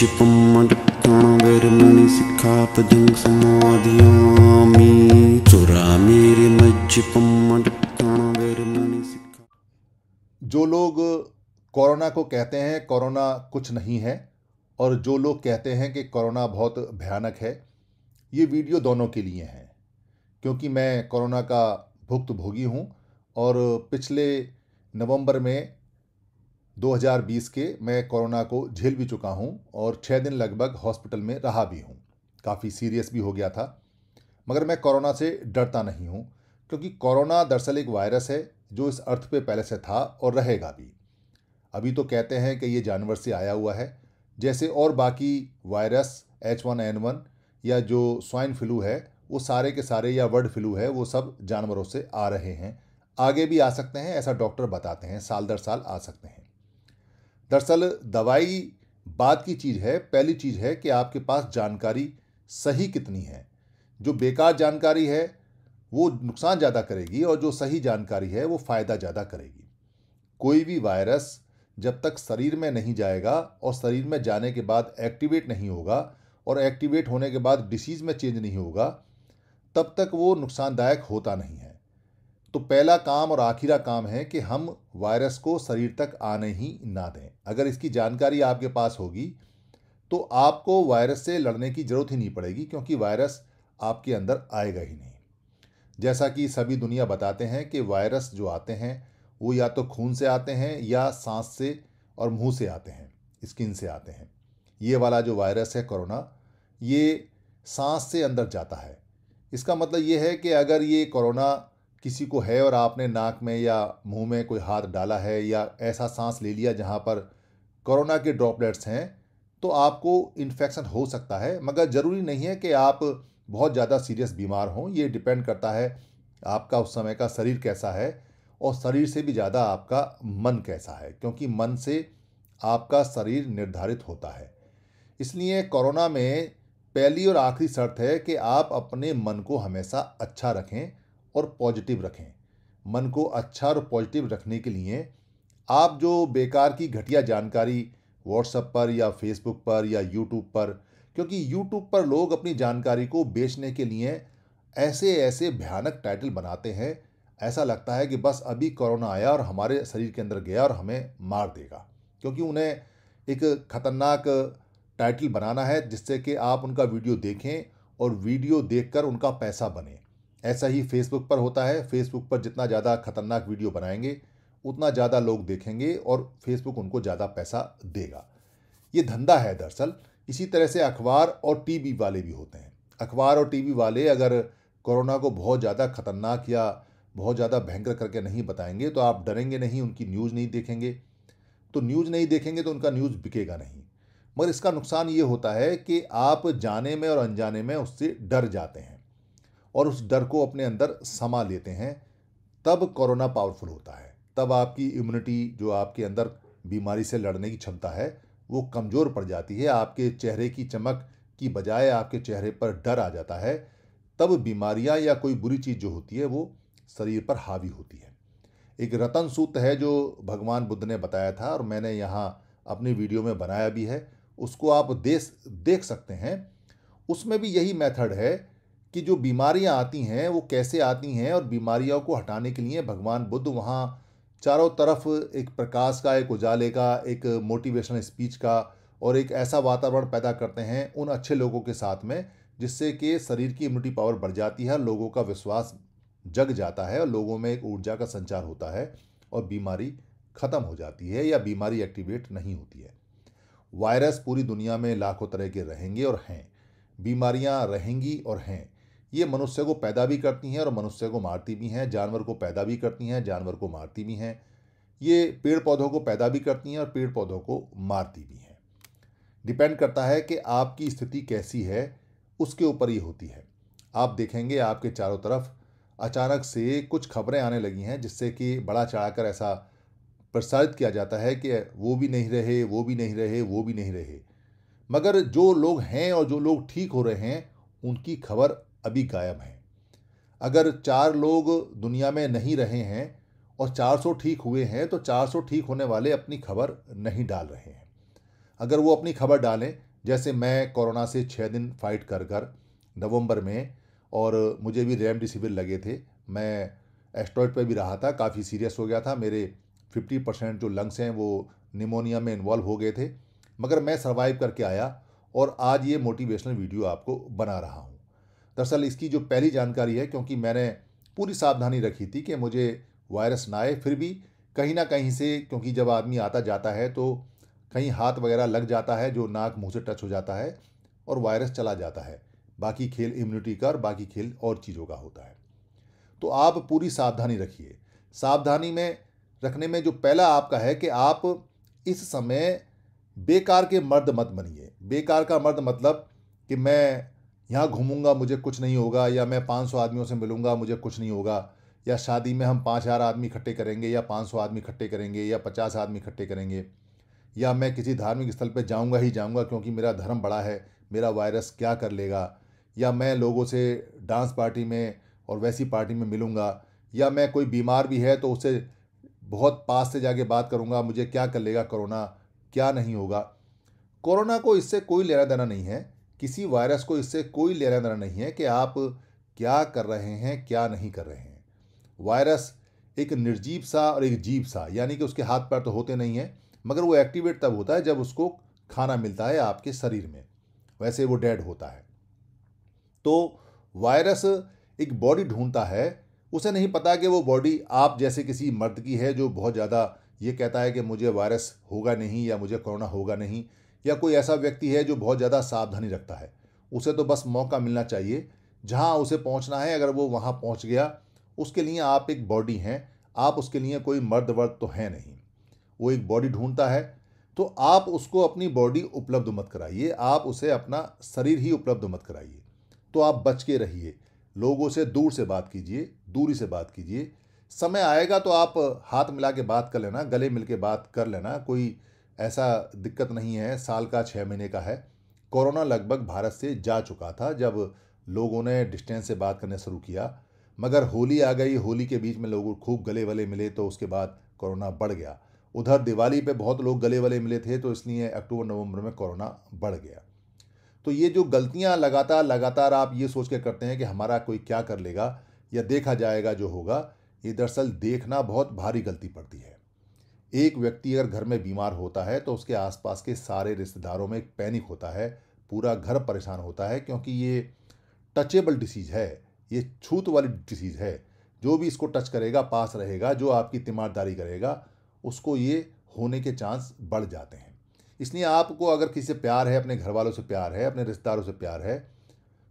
जो लोग कोरोना को कहते हैं कोरोना कुछ नहीं है और जो लोग कहते हैं कि कोरोना बहुत भयानक है ये वीडियो दोनों के लिए हैं क्योंकि मैं कोरोना का भुक्त भोगी हूँ और पिछले नवंबर में 2020 के मैं कोरोना को झेल भी चुका हूँ और छः दिन लगभग हॉस्पिटल में रहा भी हूँ काफ़ी सीरियस भी हो गया था मगर मैं कोरोना से डरता नहीं हूँ क्योंकि कोरोना दरअसल एक वायरस है जो इस अर्थ पे पहले से था और रहेगा भी अभी तो कहते हैं कि ये जानवर से आया हुआ है जैसे और बाकी virus H one N one या जो स्वाइन फ्लू है वो सारे के सारे या वर्ड फ्लू है वो सब जानवरों से आ रहे हैं आगे भी आ सकते हैं ऐसा डॉक्टर बताते हैं साल दर साल आ सकते हैं दरअसल दवाई बाद की चीज़ है पहली चीज़ है कि आपके पास जानकारी सही कितनी है जो बेकार जानकारी है वो नुकसान ज़्यादा करेगी और जो सही जानकारी है वो फ़ायदा ज़्यादा करेगी कोई भी वायरस जब तक शरीर में नहीं जाएगा और शरीर में जाने के बाद एक्टिवेट नहीं होगा और एक्टिवेट होने के बाद डिसीज़ में चेंज नहीं होगा तब तक वो नुकसानदायक होता नहीं है तो पहला काम और आखिरा काम है कि हम वायरस को शरीर तक आने ही ना दें अगर इसकी जानकारी आपके पास होगी तो आपको वायरस से लड़ने की ज़रूरत ही नहीं पड़ेगी क्योंकि वायरस आपके अंदर आएगा ही नहीं जैसा कि सभी दुनिया बताते हैं कि वायरस जो आते हैं वो या तो खून से आते हैं या सांस से और मुंह से आते हैं स्किन से आते हैं ये वाला जो वायरस है कोरोना ये सांस से अंदर जाता है इसका मतलब ये है कि अगर ये कोरोना किसी को है और आपने नाक में या मुंह में कोई हाथ डाला है या ऐसा सांस ले लिया जहाँ पर कोरोना के ड्रॉपलेट्स हैं तो आपको इन्फेक्शन हो सकता है मगर ज़रूरी नहीं है कि आप बहुत ज़्यादा सीरियस बीमार हों ये डिपेंड करता है आपका उस समय का शरीर कैसा है और शरीर से भी ज़्यादा आपका मन कैसा है क्योंकि मन से आपका शरीर निर्धारित होता है इसलिए कोरोना में पहली और आखिरी शर्त है कि आप अपने मन को हमेशा अच्छा रखें और पॉजिटिव रखें मन को अच्छा और पॉजिटिव रखने के लिए आप जो बेकार की घटिया जानकारी व्हाट्सएप पर या फेसबुक पर या यूट्यूब पर क्योंकि यूट्यूब पर लोग अपनी जानकारी को बेचने के लिए ऐसे ऐसे भयानक टाइटल बनाते हैं ऐसा लगता है कि बस अभी कोरोना आया और हमारे शरीर के अंदर गया और हमें मार देगा क्योंकि उन्हें एक ख़तरनाक टाइटल बनाना है जिससे कि आप उनका वीडियो देखें और वीडियो देखकर उनका पैसा बने ऐसा ही फेसबुक पर होता है फेसबुक पर जितना ज़्यादा खतरनाक वीडियो बनाएंगे उतना ज़्यादा लोग देखेंगे और फेसबुक उनको ज़्यादा पैसा देगा ये धंधा है दरअसल इसी तरह से अखबार और टीवी वाले भी होते हैं अखबार और टीवी वाले अगर कोरोना को बहुत ज़्यादा खतरनाक या बहुत ज़्यादा भयंकर करके नहीं बताएंगे तो आप डरेंगे नहीं उनकी न्यूज़ नहीं देखेंगे तो न्यूज़ नहीं देखेंगे तो उनका न्यूज़ बिकेगा नहीं मगर इसका नुकसान ये होता है कि आप जाने में और अनजाने में उससे डर जाते हैं और उस डर को अपने अंदर समा लेते हैं तब कोरोना पावरफुल होता है तब आपकी इम्यूनिटी जो आपके अंदर बीमारी से लड़ने की क्षमता है वो कमज़ोर पड़ जाती है आपके चेहरे की चमक की बजाय आपके चेहरे पर डर आ जाता है तब बीमारियां या कोई बुरी चीज़ जो होती है वो शरीर पर हावी होती है एक रतन सूत्र है जो भगवान बुद्ध ने बताया था और मैंने यहाँ अपनी वीडियो में बनाया भी है उसको आप देख देख सकते हैं उसमें भी यही मेथड है कि जो बीमारियां आती हैं वो कैसे आती हैं और बीमारियों को हटाने के लिए भगवान बुद्ध वहाँ चारों तरफ एक प्रकाश का एक उजाले का एक मोटिवेशनल स्पीच का और एक ऐसा वातावरण पैदा करते हैं उन अच्छे लोगों के साथ में जिससे कि शरीर की इम्यूनिटी पावर बढ़ जाती है लोगों का विश्वास जग जाता है और लोगों में एक ऊर्जा का संचार होता है और बीमारी ख़त्म हो जाती है या बीमारी एक्टिवेट नहीं होती है वायरस पूरी दुनिया में लाखों तरह के रहेंगे और हैं बीमारियां रहेंगी और हैं ये मनुष्य को पैदा भी करती हैं और मनुष्य को मारती भी हैं जानवर को पैदा भी करती हैं जानवर को मारती भी हैं ये पेड़ पौधों को पैदा भी करती हैं और पेड़ पौधों को मारती भी हैं डिपेंड करता है कि आपकी स्थिति कैसी है उसके ऊपर ही होती है आप देखेंगे आपके चारों तरफ अचानक से कुछ खबरें आने लगी हैं जिससे कि बड़ा चढ़ाकर ऐसा प्रसारित किया जाता है कि वो भी नहीं रहे वो भी नहीं रहे वो भी नहीं रहे मगर जो लोग हैं और जो लोग ठीक हो रहे हैं उनकी खबर अभी गायब हैं अगर चार लोग दुनिया में नहीं रहे हैं और 400 ठीक हुए हैं तो 400 ठीक होने वाले अपनी खबर नहीं डाल रहे हैं अगर वो अपनी खबर डालें जैसे मैं कोरोना से छः दिन फाइट कर कर नवंबर में और मुझे भी रेमडिसिविर लगे थे मैं एस्ट्रॉयड पर भी रहा था काफ़ी सीरियस हो गया था मेरे फिफ्टी परसेंट जो लंग्स हैं वो निमोनिया में इन्वॉल्व हो गए थे मगर मैं सर्वाइव करके आया और आज ये मोटिवेशनल वीडियो आपको बना रहा हूँ दरअसल इसकी जो पहली जानकारी है क्योंकि मैंने पूरी सावधानी रखी थी कि मुझे वायरस ना आए फिर भी कहीं ना कहीं से क्योंकि जब आदमी आता जाता है तो कहीं हाथ वगैरह लग जाता है जो नाक मुंह से टच हो जाता है और वायरस चला जाता है बाकी खेल इम्यूनिटी का और बाकी खेल और चीज़ों का होता है तो आप पूरी सावधानी रखिए सावधानी में रखने में जो पहला आपका है कि आप इस समय बेकार के मर्द मत बनिए बेकार का मर्द मतलब कि मैं यहाँ घूमूंगा मुझे कुछ नहीं होगा या मैं पाँच सौ आदमियों से मिलूंगा मुझे कुछ नहीं होगा या शादी में हम पाँच हज़ार आदमी इकट्ठे करेंगे या पाँच सौ आदमी इकट्ठे करेंगे या पचास आदमी इकट्ठे करेंगे या मैं किसी धार्मिक स्थल पर जाऊँगा ही जाऊँगा क्योंकि मेरा धर्म बड़ा है मेरा वायरस क्या कर लेगा या मैं लोगों से डांस पार्टी में और वैसी पार्टी में मिलूँगा या मैं कोई बीमार भी है तो उससे बहुत पास से जाके बात करूँगा मुझे क्या कर लेगा कोरोना क्या नहीं होगा कोरोना को इससे कोई लेना देना नहीं है किसी वायरस को इससे कोई लेना देना नहीं है कि आप क्या कर रहे हैं क्या नहीं कर रहे हैं वायरस एक निर्जीव सा और एक जीव सा यानी कि उसके हाथ पैर तो होते नहीं हैं मगर वो एक्टिवेट तब होता है जब उसको खाना मिलता है आपके शरीर में वैसे वो डेड होता है तो वायरस एक बॉडी ढूंढता है उसे नहीं पता कि वो बॉडी आप जैसे किसी मर्द की है जो बहुत ज़्यादा ये कहता है कि मुझे वायरस होगा नहीं या मुझे कोरोना होगा नहीं या कोई ऐसा व्यक्ति है जो बहुत ज़्यादा सावधानी रखता है उसे तो बस मौका मिलना चाहिए जहाँ उसे पहुँचना है अगर वो वहाँ पहुँच गया उसके लिए आप एक बॉडी हैं आप उसके लिए कोई मर्द वर्द तो है नहीं वो एक बॉडी ढूंढता है तो आप उसको अपनी बॉडी उपलब्ध मत कराइए आप उसे अपना शरीर ही उपलब्ध मत कराइए तो आप बच के रहिए लोगों से दूर से बात कीजिए दूरी से बात कीजिए समय आएगा तो आप हाथ मिला के बात कर लेना गले मिल के बात कर लेना कोई ऐसा दिक्कत नहीं है साल का छः महीने का है कोरोना लगभग भारत से जा चुका था जब लोगों ने डिस्टेंस से बात करना शुरू किया मगर होली आ गई होली के बीच में लोगों को खूब गले वले मिले तो उसके बाद कोरोना बढ़ गया उधर दिवाली पे बहुत लोग गले वले मिले थे तो इसलिए अक्टूबर नवंबर में कोरोना बढ़ गया तो ये जो गलतियाँ लगातार लगातार आप ये सोच के करते हैं कि हमारा कोई क्या कर लेगा या देखा जाएगा जो होगा ये दरअसल देखना बहुत भारी गलती पड़ती है एक व्यक्ति अगर घर में बीमार होता है तो उसके आसपास के सारे रिश्तेदारों में एक पैनिक होता है पूरा घर परेशान होता है क्योंकि ये टचेबल डिसीज़ है ये छूत वाली डिसीज़ है जो भी इसको टच करेगा पास रहेगा जो आपकी तीमारदारी करेगा उसको ये होने के चांस बढ़ जाते हैं इसलिए आपको अगर किसी से प्यार है अपने घर वालों से प्यार है अपने रिश्तेदारों से प्यार है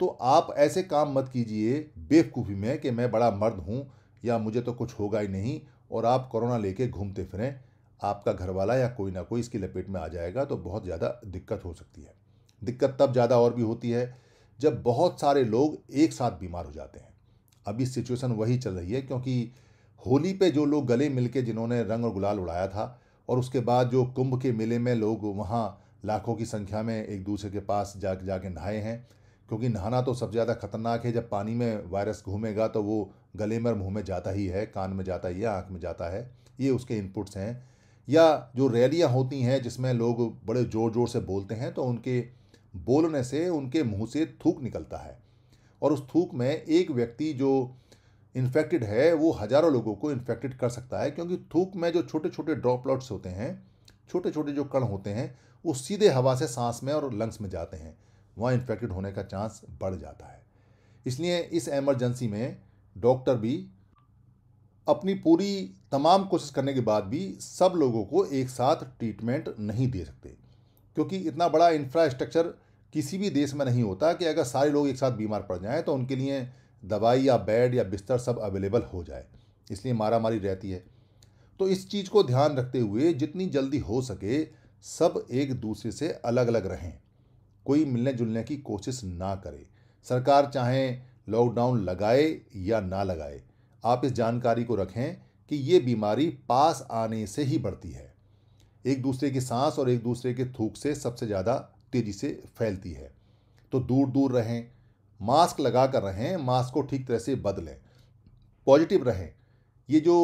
तो आप ऐसे काम मत कीजिए बेवकूफ़ी में कि मैं बड़ा मर्द हूँ या मुझे तो कुछ होगा ही नहीं और आप कोरोना लेके घूमते फिरें आपका घरवाला या कोई ना कोई इसकी लपेट में आ जाएगा तो बहुत ज़्यादा दिक्कत हो सकती है दिक्कत तब ज़्यादा और भी होती है जब बहुत सारे लोग एक साथ बीमार हो जाते हैं अभी सिचुएशन वही चल रही है क्योंकि होली पे जो लोग गले मिल जिन्होंने रंग और गुलाल उड़ाया था और उसके बाद जो कुंभ के मेले में लोग वहाँ लाखों की संख्या में एक दूसरे के पास जा जाके नहाए हैं क्योंकि नहाना तो सबसे ज़्यादा खतरनाक है जब पानी में वायरस घूमेगा तो वो गले में मुँह में जाता ही है कान में जाता ही है आँख में जाता है ये उसके इनपुट्स हैं या जो रैलियाँ होती हैं जिसमें लोग बड़े ज़ोर ज़ोर से बोलते हैं तो उनके बोलने से उनके मुँह से थूक निकलता है और उस थूक में एक व्यक्ति जो इन्फेक्टेड है वो हज़ारों लोगों को इन्फेक्टेड कर सकता है क्योंकि थूक में जो छोटे छोटे ड्रॉपलेट्स होते हैं छोटे छोटे जो कण होते हैं वो सीधे हवा से सांस में और लंग्स में जाते हैं वह इन्फेक्टेड होने का चांस बढ़ जाता है इसलिए इस एमरजेंसी में डॉक्टर भी अपनी पूरी तमाम कोशिश करने के बाद भी सब लोगों को एक साथ ट्रीटमेंट नहीं दे सकते क्योंकि इतना बड़ा इंफ्रास्ट्रक्चर किसी भी देश में नहीं होता कि अगर सारे लोग एक साथ बीमार पड़ जाएं तो उनके लिए दवाई या बेड या बिस्तर सब अवेलेबल हो जाए इसलिए मारामारी रहती है तो इस चीज़ को ध्यान रखते हुए जितनी जल्दी हो सके सब एक दूसरे से अलग अलग रहें कोई मिलने जुलने की कोशिश ना करे सरकार चाहे लॉकडाउन लगाए या ना लगाए आप इस जानकारी को रखें कि ये बीमारी पास आने से ही बढ़ती है एक दूसरे की सांस और एक दूसरे के थूक से सबसे ज़्यादा तेज़ी से फैलती है तो दूर दूर रहें मास्क लगा कर रहें मास्क को ठीक तरह से बदलें पॉजिटिव रहें ये जो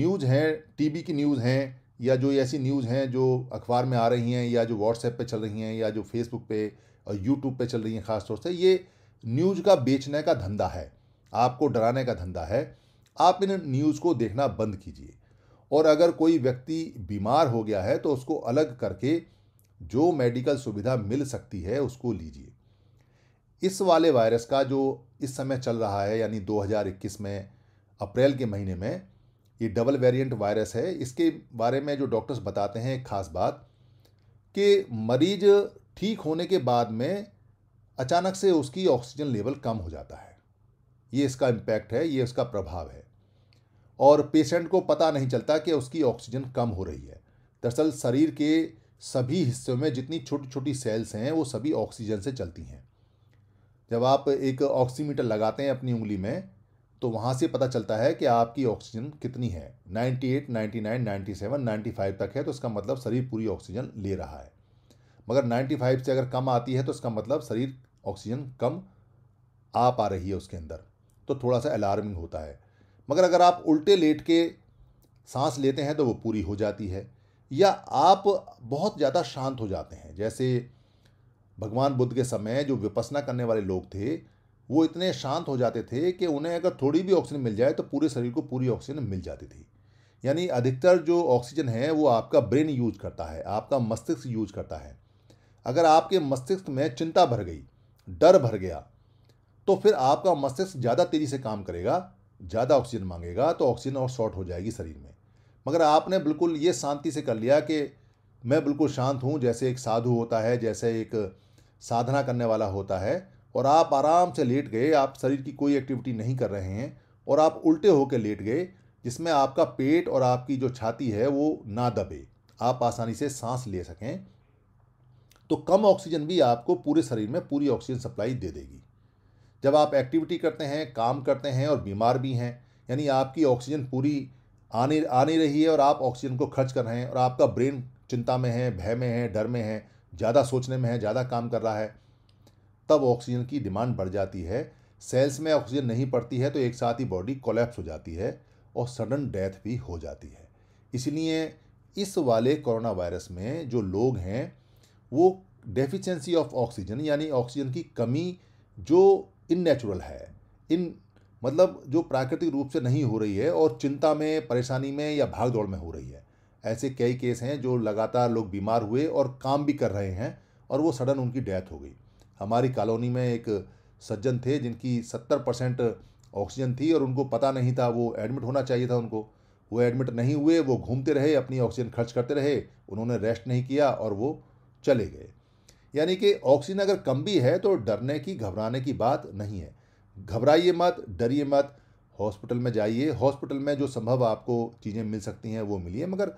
न्यूज़ हैं टीबी की न्यूज़ हैं या जो ऐसी न्यूज़ हैं जो अखबार में आ रही हैं या जो व्हाट्सएप पे चल रही हैं या जो फेसबुक पे और यूट्यूब पे चल रही हैं ख़ासतौर से ये न्यूज़ का बेचने का धंधा है आपको डराने का धंधा है आप इन न्यूज़ को देखना बंद कीजिए और अगर कोई व्यक्ति बीमार हो गया है तो उसको अलग करके जो मेडिकल सुविधा मिल सकती है उसको लीजिए इस वाले वायरस का जो इस समय चल रहा है यानी 2021 में अप्रैल के महीने में ये डबल वेरिएंट वायरस है इसके बारे में जो डॉक्टर्स बताते हैं एक ख़ास बात कि मरीज ठीक होने के बाद में अचानक से उसकी ऑक्सीजन लेवल कम हो जाता है ये इसका इम्पैक्ट है ये इसका प्रभाव है और पेशेंट को पता नहीं चलता कि उसकी ऑक्सीजन कम हो रही है दरअसल शरीर के सभी हिस्सों में जितनी छोटी छोटी सेल्स हैं वो सभी ऑक्सीजन से चलती हैं जब आप एक ऑक्सीमीटर लगाते हैं अपनी उंगली में तो वहाँ से पता चलता है कि आपकी ऑक्सीजन कितनी है 98, 99, 97, 95 तक है तो इसका मतलब शरीर पूरी ऑक्सीजन ले रहा है मगर 95 से अगर कम आती है तो इसका मतलब शरीर ऑक्सीजन कम आ पा रही है उसके अंदर तो थोड़ा सा अलार्मिंग होता है मगर अगर आप उल्टे लेट के सांस लेते हैं तो वो पूरी हो जाती है या आप बहुत ज़्यादा शांत हो जाते हैं जैसे भगवान बुद्ध के समय जो विपसना करने वाले लोग थे वो इतने शांत हो जाते थे कि उन्हें अगर थोड़ी भी ऑक्सीजन मिल जाए तो पूरे शरीर को पूरी ऑक्सीजन मिल जाती थी यानी अधिकतर जो ऑक्सीजन है वो आपका ब्रेन यूज करता है आपका मस्तिष्क यूज करता है अगर आपके मस्तिष्क में चिंता भर गई डर भर गया तो फिर आपका मस्तिष्क ज़्यादा तेज़ी से काम करेगा ज़्यादा ऑक्सीजन मांगेगा तो ऑक्सीजन और शॉर्ट हो जाएगी शरीर में मगर आपने बिल्कुल ये शांति से कर लिया कि मैं बिल्कुल शांत हूँ जैसे एक साधु होता है जैसे एक साधना करने वाला होता है और आप आराम से लेट गए आप शरीर की कोई एक्टिविटी नहीं कर रहे हैं और आप उल्टे होकर लेट गए जिसमें आपका पेट और आपकी जो छाती है वो ना दबे आप आसानी से सांस ले सकें तो कम ऑक्सीजन भी आपको पूरे शरीर में पूरी ऑक्सीजन सप्लाई दे देगी जब आप एक्टिविटी करते हैं काम करते हैं और बीमार भी हैं यानी आपकी ऑक्सीजन पूरी आने आने रही है और आप ऑक्सीजन को खर्च कर रहे हैं और आपका ब्रेन चिंता में है भय में है डर में है ज़्यादा सोचने में है ज़्यादा काम कर रहा है तब ऑक्सीजन की डिमांड बढ़ जाती है सेल्स में ऑक्सीजन नहीं पड़ती है तो एक साथ ही बॉडी कोलेप्स हो जाती है और सडन डेथ भी हो जाती है इसलिए इस वाले कोरोना वायरस में जो लोग हैं वो डेफिशिएंसी ऑफ ऑक्सीजन यानी ऑक्सीजन की कमी जो इन नेचुरल है इन मतलब जो प्राकृतिक रूप से नहीं हो रही है और चिंता में परेशानी में या भाग दौड़ में हो रही है ऐसे कई केस हैं जो लगातार लोग बीमार हुए और काम भी कर रहे हैं और वो सडन उनकी डेथ हो गई हमारी कॉलोनी में एक सज्जन थे जिनकी सत्तर परसेंट ऑक्सीजन थी और उनको पता नहीं था वो एडमिट होना चाहिए था उनको वो एडमिट नहीं हुए वो घूमते रहे अपनी ऑक्सीजन खर्च करते रहे उन्होंने रेस्ट नहीं किया और वो चले गए यानी कि ऑक्सीजन अगर कम भी है तो डरने की घबराने की बात नहीं है घबराइए मत डरिए मत हॉस्पिटल में जाइए हॉस्पिटल में जो संभव आपको चीज़ें मिल सकती हैं वो मिलिए मगर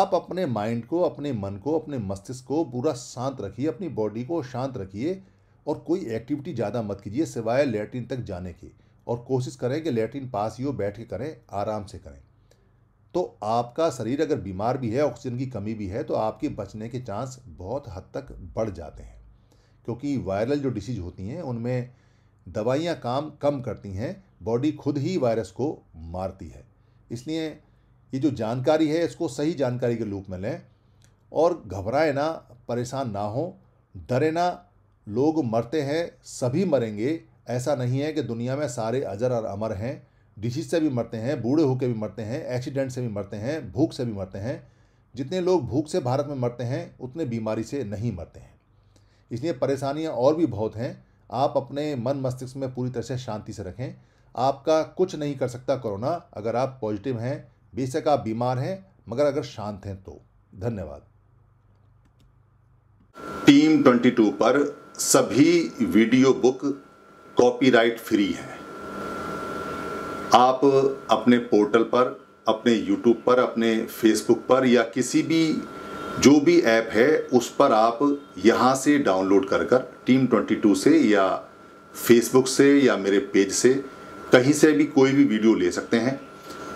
आप अपने माइंड को अपने मन को अपने मस्तिष्क को पूरा शांत रखिए अपनी बॉडी को शांत रखिए और कोई एक्टिविटी ज़्यादा मत कीजिए सिवाय लेटरिन तक जाने की और कोशिश करें कि लेटरिन पास ही हो बैठ के करें आराम से करें तो आपका शरीर अगर बीमार भी है ऑक्सीजन की कमी भी है तो आपके बचने के चांस बहुत हद तक बढ़ जाते हैं क्योंकि वायरल जो डिसीज होती हैं उनमें दवाइयाँ काम कम करती हैं बॉडी खुद ही वायरस को मारती है इसलिए ये जो जानकारी है इसको सही जानकारी के रूप में लें और घबराए ना परेशान ना हो डरे ना लोग मरते हैं सभी मरेंगे ऐसा नहीं है कि दुनिया में सारे अजर और अमर हैं डिसीज से भी मरते हैं बूढ़े होकर भी मरते हैं एक्सीडेंट से भी मरते हैं भूख से भी मरते हैं जितने लोग भूख से भारत में मरते हैं उतने बीमारी से नहीं मरते हैं इसलिए परेशानियाँ और भी बहुत हैं आप अपने मन मस्तिष्क में पूरी तरह से शांति से रखें आपका कुछ नहीं कर सकता कोरोना अगर आप पॉजिटिव हैं बेशक आप बीमार हैं मगर अगर शांत हैं तो धन्यवाद टीम 22 पर सभी वीडियो बुक कॉपीराइट फ्री हैं आप अपने पोर्टल पर अपने यूट्यूब पर अपने फेसबुक पर या किसी भी जो भी ऐप है उस पर आप यहाँ से डाउनलोड कर कर टीम 22 से या फेसबुक से या मेरे पेज से कहीं से भी कोई भी वीडियो ले सकते हैं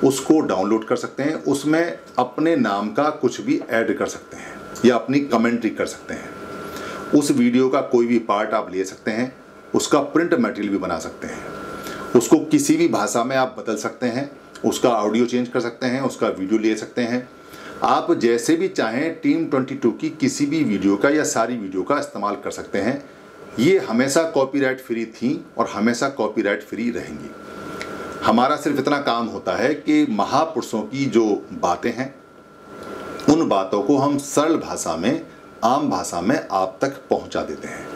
उसको डाउनलोड कर सकते हैं उसमें अपने नाम का कुछ भी ऐड कर सकते हैं या अपनी कमेंट्री कर सकते हैं उस वीडियो का कोई भी पार्ट आप ले सकते हैं उसका प्रिंट मटेरियल भी बना सकते हैं उसको किसी भी भाषा में आप बदल सकते हैं उसका ऑडियो चेंज कर सकते हैं उसका वीडियो ले सकते हैं आप जैसे भी चाहें टीम 22 की किसी भी वीडियो का या सारी वीडियो का इस्तेमाल कर सकते हैं ये हमेशा कॉपीराइट फ्री थी और हमेशा कॉपीराइट फ्री रहेंगी हमारा सिर्फ इतना काम होता है कि महापुरुषों की जो बातें हैं उन बातों को हम सरल भाषा में आम भाषा में आप तक पहुंचा देते हैं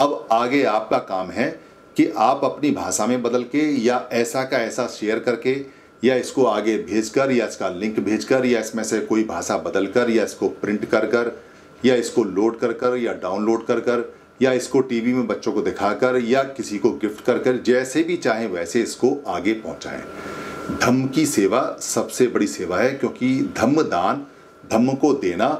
अब आगे आपका काम है कि आप अपनी भाषा में बदल के या ऐसा का ऐसा शेयर करके या इसको आगे भेजकर या इसका लिंक भेजकर या इसमें से कोई भाषा बदल कर या इसको प्रिंट कर कर या इसको लोड कर कर या डाउनलोड कर कर या इसको टीवी में बच्चों को दिखाकर या किसी को गिफ्ट कर कर जैसे भी चाहें वैसे इसको आगे पहुंचाएं धम्म की सेवा सबसे बड़ी सेवा है क्योंकि धम्म दान धम्म को देना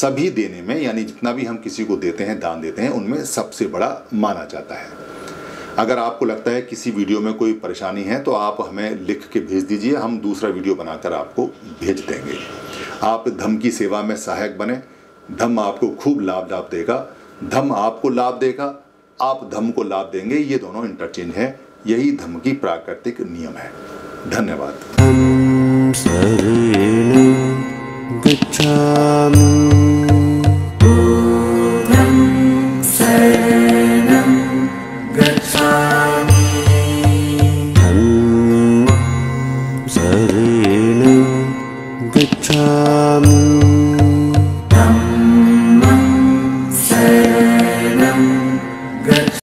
सभी देने में यानी जितना भी हम किसी को देते हैं दान देते हैं उनमें सबसे बड़ा माना जाता है अगर आपको लगता है किसी वीडियो में कोई परेशानी है तो आप हमें लिख के भेज दीजिए हम दूसरा वीडियो बनाकर आपको भेज देंगे आप धम की सेवा में सहायक बने धम आपको खूब लाभ लाभ देगा धम आपको लाभ देगा आप धम को लाभ देंगे ये दोनों इंटरचेंज है यही धम की प्राकृतिक नियम है धन्यवाद गच्छामि